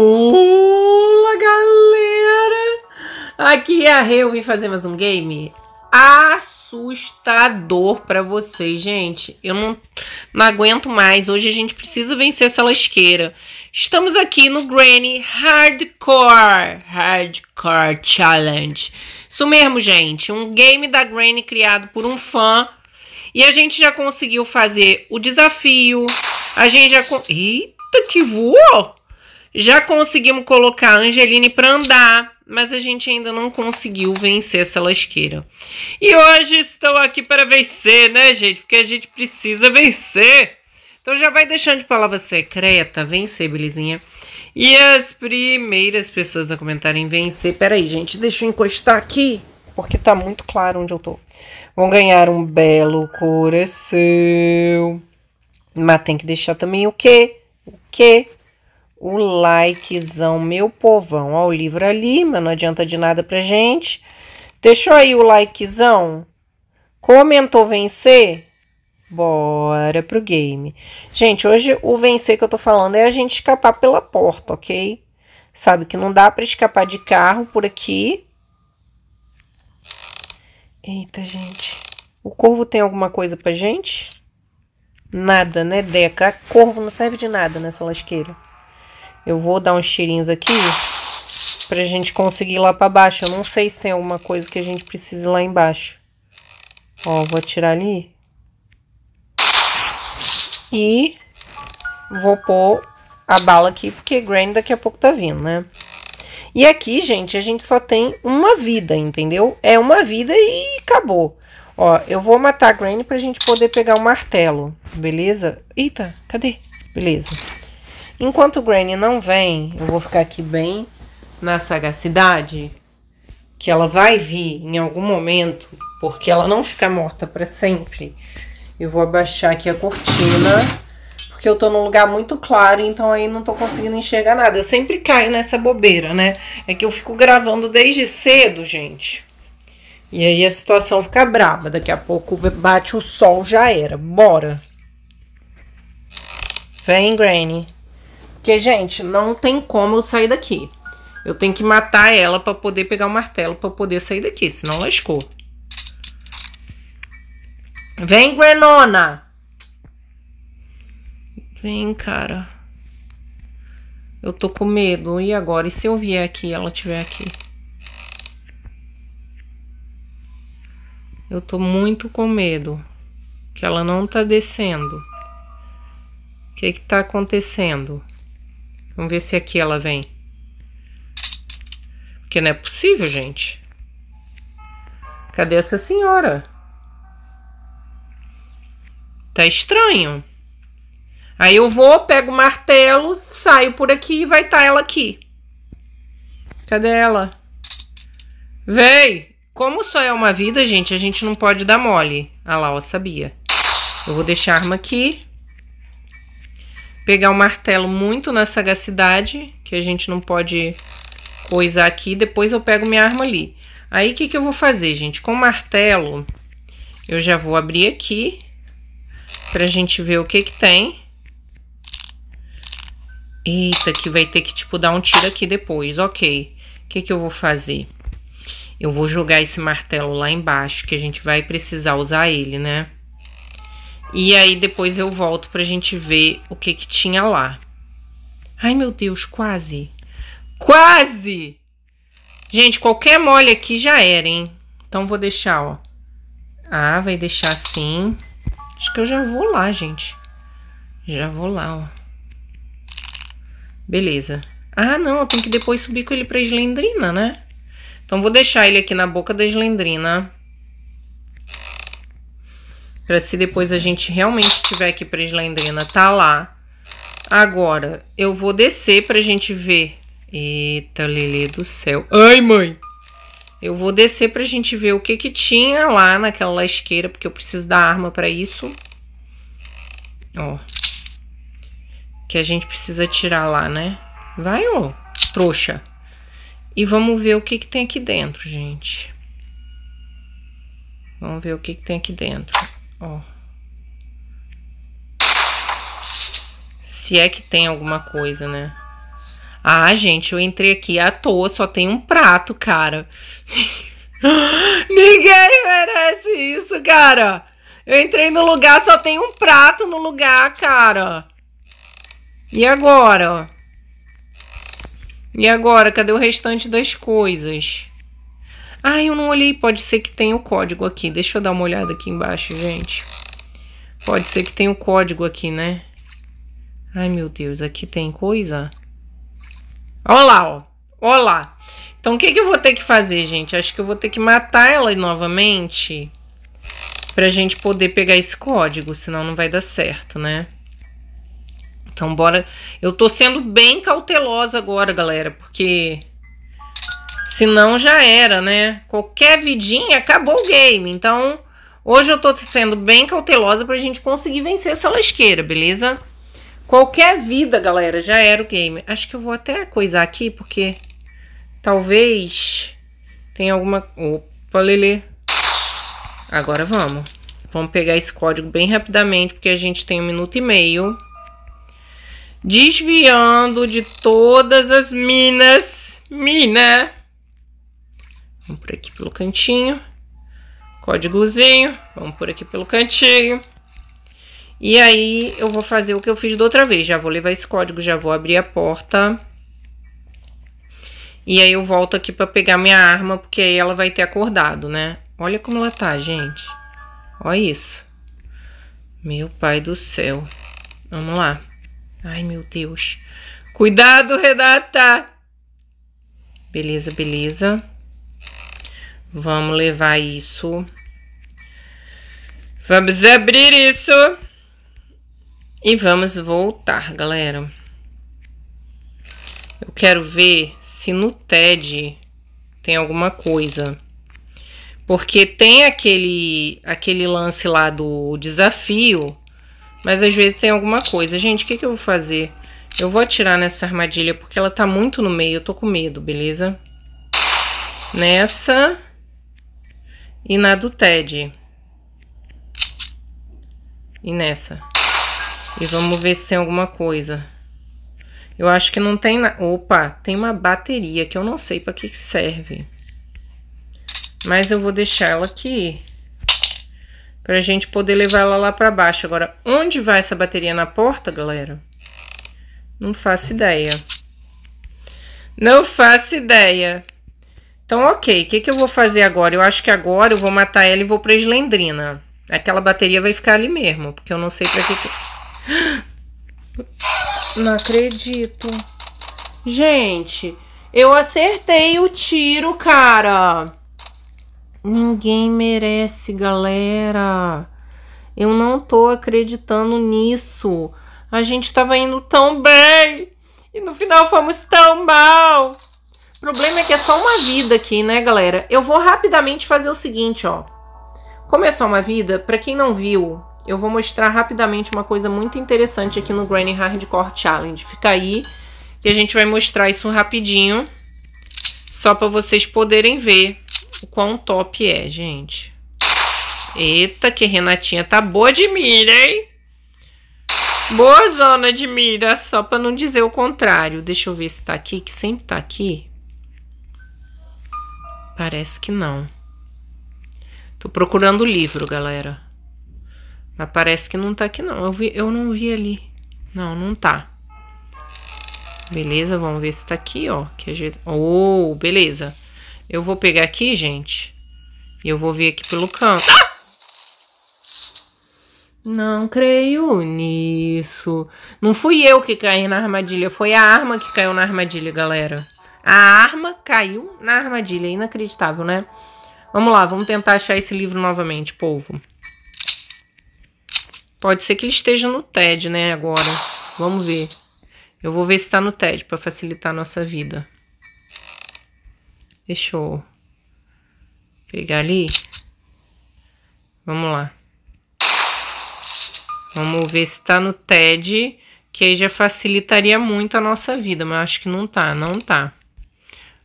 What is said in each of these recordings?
Olá, galera! Aqui é a Rê, eu vim fazer mais um game assustador pra vocês, gente. Eu não, não aguento mais, hoje a gente precisa vencer essa lasqueira. Estamos aqui no Granny Hardcore, Hardcore Challenge. Isso mesmo, gente, um game da Granny criado por um fã. E a gente já conseguiu fazer o desafio, a gente já... Eita, que voou! Já conseguimos colocar a Angeline para andar, mas a gente ainda não conseguiu vencer essa lasqueira. E hoje estou aqui para vencer, né, gente? Porque a gente precisa vencer. Então já vai deixando de palavra secreta, vencer, belezinha. E as primeiras pessoas a comentarem vencer. Peraí, gente, deixa eu encostar aqui, porque tá muito claro onde eu tô. Vão ganhar um belo coração. Mas tem que deixar também o quê? O quê? o likezão, meu povão. Ó, o livro ali, mas não adianta de nada pra gente. Deixou aí o likezão? Comentou vencer? Bora pro game. Gente, hoje o vencer que eu tô falando é a gente escapar pela porta, ok? Sabe que não dá pra escapar de carro por aqui. Eita, gente. O corvo tem alguma coisa pra gente? Nada, né, Deca? corvo não serve de nada nessa lasqueira. Eu vou dar uns tirinhos aqui pra gente conseguir ir lá pra baixo. Eu não sei se tem alguma coisa que a gente precise lá embaixo. Ó, vou tirar ali. E vou pôr a bala aqui, porque Granny daqui a pouco tá vindo, né? E aqui, gente, a gente só tem uma vida, entendeu? É uma vida e acabou. Ó, eu vou matar a Granny pra gente poder pegar o martelo, beleza? Eita, cadê? Beleza. Beleza. Enquanto o Granny não vem, eu vou ficar aqui bem na sagacidade, que ela vai vir em algum momento, porque ela não fica morta para sempre. Eu vou abaixar aqui a cortina, porque eu tô num lugar muito claro, então aí não tô conseguindo enxergar nada. Eu sempre caio nessa bobeira, né? É que eu fico gravando desde cedo, gente. E aí a situação fica braba. Daqui a pouco bate o sol, já era. Bora. Vem, Granny. Porque, gente, não tem como eu sair daqui. Eu tenho que matar ela para poder pegar o martelo para poder sair daqui, senão lascou. Vem, Grenona! Vem, cara. Eu tô com medo. E agora? E se eu vier aqui ela estiver aqui? Eu tô muito com medo. Que ela não tá descendo. O que que tá acontecendo? Vamos ver se aqui ela vem. Porque não é possível, gente. Cadê essa senhora? Tá estranho. Aí eu vou, pego o martelo, saio por aqui e vai estar tá ela aqui. Cadê ela? Vem! Como só é uma vida, gente, a gente não pode dar mole. Ah lá, ó, sabia. Eu vou deixar a arma aqui pegar o martelo muito na sagacidade, que a gente não pode coisar aqui, depois eu pego minha arma ali. Aí, o que, que eu vou fazer, gente? Com o martelo, eu já vou abrir aqui, pra gente ver o que que tem. Eita, que vai ter que, tipo, dar um tiro aqui depois, ok. O que que eu vou fazer? Eu vou jogar esse martelo lá embaixo, que a gente vai precisar usar ele, né? E aí depois eu volto pra gente ver o que que tinha lá. Ai, meu Deus, quase. Quase! Gente, qualquer mole aqui já era, hein? Então vou deixar, ó. Ah, vai deixar assim. Acho que eu já vou lá, gente. Já vou lá, ó. Beleza. Ah, não, eu tenho que depois subir com ele pra eslendrina, né? Então vou deixar ele aqui na boca da Slendrina. Para se depois a gente realmente tiver aqui que preslendrina, tá lá. Agora, eu vou descer pra gente ver. Eita, Lelê do céu. Ai, mãe! Eu vou descer pra gente ver o que que tinha lá naquela lasqueira, porque eu preciso da arma para isso. Ó. Que a gente precisa tirar lá, né? Vai, ô, trouxa. E vamos ver o que que tem aqui dentro, gente. Vamos ver o que que tem aqui dentro. Ó. Se é que tem alguma coisa, né? Ah, gente, eu entrei aqui à toa, só tem um prato, cara. Ninguém merece isso, cara. Eu entrei no lugar, só tem um prato no lugar, cara. E agora? E agora? Cadê o restante das coisas? Ah, eu não olhei. Pode ser que tenha o código aqui. Deixa eu dar uma olhada aqui embaixo, gente. Pode ser que tenha o código aqui, né? Ai, meu Deus. Aqui tem coisa? Olha lá, ó. Olha lá. Então, o que, que eu vou ter que fazer, gente? Acho que eu vou ter que matar ela novamente pra gente poder pegar esse código, senão não vai dar certo, né? Então, bora... Eu tô sendo bem cautelosa agora, galera, porque Senão já era, né? Qualquer vidinha acabou o game. Então, hoje eu tô sendo bem cautelosa pra gente conseguir vencer essa lasqueira, beleza? Qualquer vida, galera, já era o game. Acho que eu vou até coisar aqui, porque talvez tenha alguma... Opa, Lelê. Agora vamos. Vamos pegar esse código bem rapidamente, porque a gente tem um minuto e meio. Desviando de todas as minas. Mina! Vamos por aqui pelo cantinho. Códigozinho. Vamos por aqui pelo cantinho. E aí eu vou fazer o que eu fiz da outra vez. Já vou levar esse código, já vou abrir a porta. E aí eu volto aqui para pegar minha arma, porque aí ela vai ter acordado, né? Olha como ela tá, gente. Olha isso. Meu pai do céu. Vamos lá. Ai, meu Deus. Cuidado, Renata! Beleza, beleza. Vamos levar isso. Vamos abrir isso. E vamos voltar, galera. Eu quero ver se no TED tem alguma coisa. Porque tem aquele, aquele lance lá do desafio, mas às vezes tem alguma coisa. Gente, o que, que eu vou fazer? Eu vou atirar nessa armadilha porque ela tá muito no meio, eu tô com medo, beleza? Nessa e na do TED. E nessa. E vamos ver se tem alguma coisa. Eu acho que não tem... Na... Opa, tem uma bateria que eu não sei para que serve. Mas eu vou deixar ela aqui. Pra gente poder levar ela lá pra baixo. Agora, onde vai essa bateria na porta, galera? Não faço ideia. Não faço ideia. Então, ok, o que, que eu vou fazer agora? Eu acho que agora eu vou matar ela e vou pra Slendrina. Aquela bateria vai ficar ali mesmo, porque eu não sei pra que... que... Não acredito. Gente, eu acertei o tiro, cara. Ninguém merece, galera. Eu não tô acreditando nisso. A gente tava indo tão bem e no final fomos tão mal. O problema é que é só uma vida aqui, né, galera? Eu vou rapidamente fazer o seguinte, ó. Como é só uma vida, para quem não viu, eu vou mostrar rapidamente uma coisa muito interessante aqui no Granny Hardcore Challenge. Fica aí que a gente vai mostrar isso rapidinho, só para vocês poderem ver o quão top é, gente. Eita, que Renatinha tá boa de mira, hein? Boa zona de mira, só para não dizer o contrário. Deixa eu ver se tá aqui, que sempre tá aqui. Parece que não. Tô procurando o livro, galera. Mas parece que não tá aqui, não. Eu, vi, eu não vi ali. Não, não tá. Beleza, vamos ver se tá aqui, ó. Que a gente... Oh, beleza. Eu vou pegar aqui, gente. E eu vou vir aqui pelo canto. Ah! Não creio nisso. Não fui eu que caí na armadilha, foi a arma que caiu na armadilha, galera. A arma caiu na armadilha. Inacreditável, né? Vamos lá, vamos tentar achar esse livro novamente, povo. Pode ser que ele esteja no TED, né, agora. Vamos ver. Eu vou ver se tá no TED para facilitar a nossa vida. Deixa eu pegar ali. Vamos lá. Vamos ver se tá no TED, que aí já facilitaria muito a nossa vida, mas acho que não tá, não tá.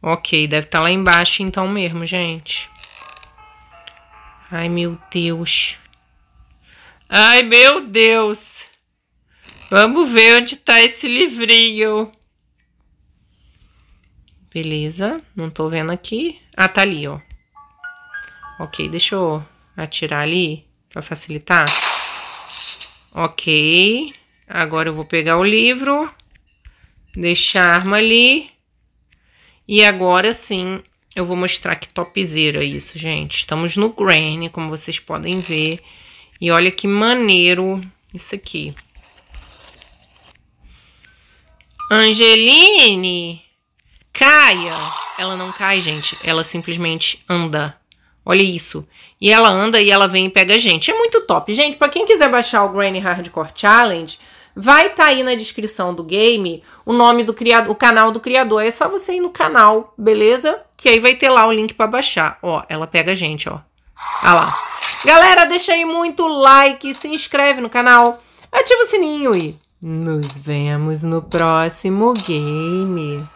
Ok, deve estar tá lá embaixo então mesmo, gente. Ai, meu Deus. Ai, meu Deus. Vamos ver onde está esse livrinho. Beleza, não estou vendo aqui. Ah, tá ali, ó. Ok, deixa eu atirar ali para facilitar. Ok, agora eu vou pegar o livro, deixar a arma ali e agora sim, eu vou mostrar que topzera isso, gente. Estamos no granny, como vocês podem ver. E olha que maneiro isso aqui. Angeline! Caia! Ela não cai, gente. Ela simplesmente anda. Olha isso. E ela anda e ela vem e pega a gente. É muito top. Gente, para quem quiser baixar o Granny Hardcore Challenge... Vai estar tá aí na descrição do game o nome do criador, o canal do criador. É só você ir no canal, beleza? Que aí vai ter lá o link para baixar. Ó, ela pega a gente, ó. Ah lá. Galera, deixa aí muito like, se inscreve no canal, ativa o sininho e nos vemos no próximo game.